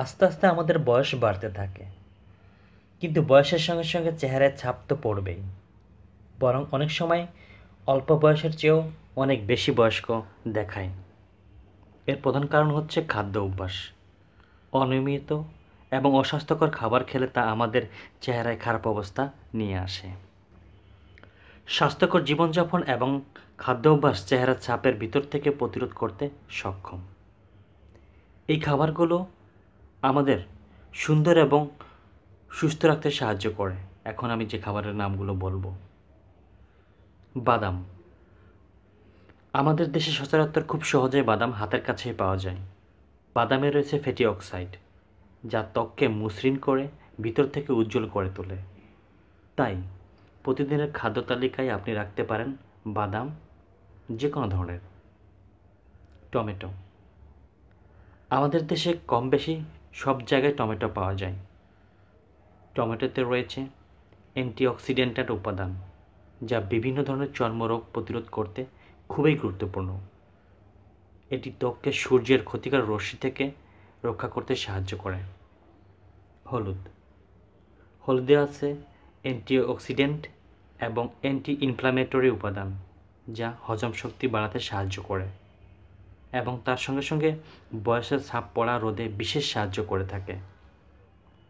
আস্তে আস্তে আমাদের বয়স বাড়তে থাকে কিন্তু বয়সের সঙ্গে সঙ্গে চেহারায় ছাপ তো পড়বেই বরং অনেক সময় অল্প বয়সের চেয়েও অনেক বেশি বয়স্ক দেখায় এর প্রধান কারণ হচ্ছে খাদ্য অভ্যাস অনিয়মিত এবং অস্বাস্থ্যকর খাবার খেলে তা আমাদের চেহারায় খারাপ অবস্থা নিয়ে আসে স্বাস্থ্যকর জীবনযাপন এবং খাদ্য অভ্যাস চেহারা ছাপের ভিতর থেকে প্রতিরোধ করতে সক্ষম এই খাবারগুলো আমাদের সুন্দর এবং সুস্থ রাখতে সাহায্য করে এখন আমি যে খাবারের নামগুলো বলবো বাদাম আমাদের দেশে সচরাচর খুব সহজে বাদাম হাতের কাছেই পাওয়া যায় বাদামে রয়েছে ফ্যাটি অক্সাইড যা ত্বককে মসৃণ করে ভিতর থেকে উজ্জ্বল করে তোলে তাই প্রতিদিনের খাদ্য তালিকায় আপনি রাখতে পারেন বাদাম যে কোনো ধরনের টমেটো আমাদের দেশে কম বেশি সব জায়গায় টমেটো পাওয়া যায় টমেটোতে রয়েছে অ্যান্টিঅক্সিডেন্টাল উপাদান যা বিভিন্ন ধরনের চর্মরোগ প্রতিরোধ করতে খুবই গুরুত্বপূর্ণ এটি ত্বককে সূর্যের ক্ষতিকর রশ্মি থেকে রক্ষা করতে সাহায্য করে হলুদ হলুদে আছে অ্যান্টিঅক্সিডেন্ট এবং অ্যান্টি ইনফ্লামেটরি উপাদান যা হজম শক্তি বাড়াতে সাহায্য করে এবং তার সঙ্গে সঙ্গে বয়সের ছাপ পড়া রোধে বিশেষ সাহায্য করে থাকে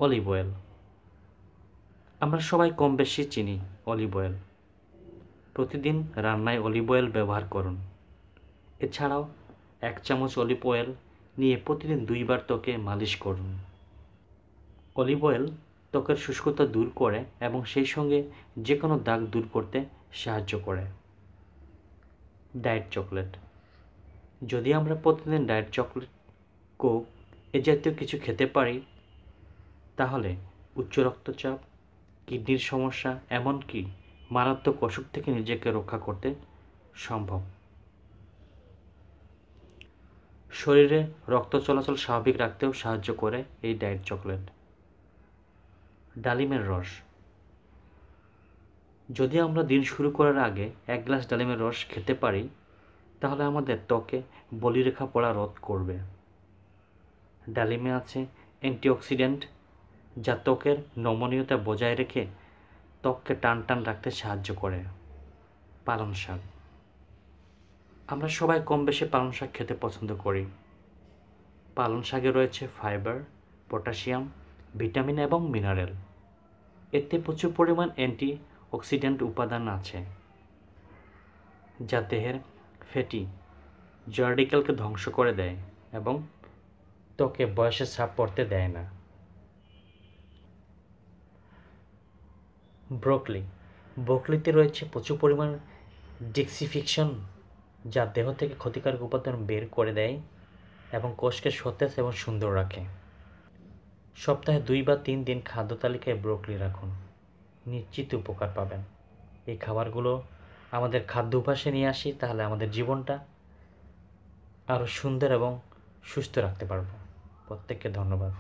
অলিভ অয়েল আমরা সবাই কম বেশি চিনি অলিভ অয়েল প্রতিদিন রান্নায় অলিভ অয়েল ব্যবহার করুন এছাড়াও এক চামচ অলিভ অয়েল নিয়ে প্রতিদিন দুইবার ত্বকে মালিশ করুন অলিভ অয়েল ত্বকের শুষ্কতা দূর করে এবং সেই সঙ্গে যে কোনো দাগ দূর করতে সাহায্য করে ডায়েট চকলেট যদি আমরা প্রতিদিন ডায়েট চকলেট কোক এ জাতীয় কিছু খেতে পারি তাহলে উচ্চ রক্তচাপ কিডনির সমস্যা এমনকি মারাত্মক অসুখ থেকে নিজেকে রক্ষা করতে সম্ভব শরীরে রক্ত চলাচল স্বাভাবিক রাখতেও সাহায্য করে এই ডায়েট চকলেট ডালিমের রস যদি আমরা দিন শুরু করার আগে এক গ্লাস ডালিমের রস খেতে পারি তাহলে আমাদের ত্বকে বলিরেখা পড়া রোধ করবে ডালিমে আছে অ্যান্টিঅক্সিডেন্ট যা ত্বকের নমনীয়তা বজায় রেখে ত্বককে টান টান রাখতে সাহায্য করে পালং শাক আমরা সবাই কম বেশি পালং শাক খেতে পছন্দ করি পালং শাকে রয়েছে ফাইবার পটাশিয়াম ভিটামিন এবং মিনারেল এতে প্রচুর পরিমাণ অ্যান্টি অক্সিডেন্ট উপাদান আছে যা দেহের ফেটি জার্ডিক্যালকে ধ্বংস করে দেয় এবং ত্বকে বয়সের ছাপ পড়তে দেয় না ব্রোকলি ব্রোকলিতে রয়েছে প্রচুর পরিমাণ ডিক্সিফিকশন যা দেহ থেকে ক্ষতিকারক উপাদান বের করে দেয় এবং কোষকে সতেজ এবং সুন্দর রাখে সপ্তাহে দুই বা তিন দিন খাদ্য তালিকায় ব্রোকলি রাখুন নিশ্চিত উপকার পাবেন এই খাবারগুলো আমাদের খাদ্য উপাসে নিয়ে আসি তাহলে আমাদের জীবনটা আরও সুন্দর এবং সুস্থ রাখতে পারব প্রত্যেককে ধন্যবাদ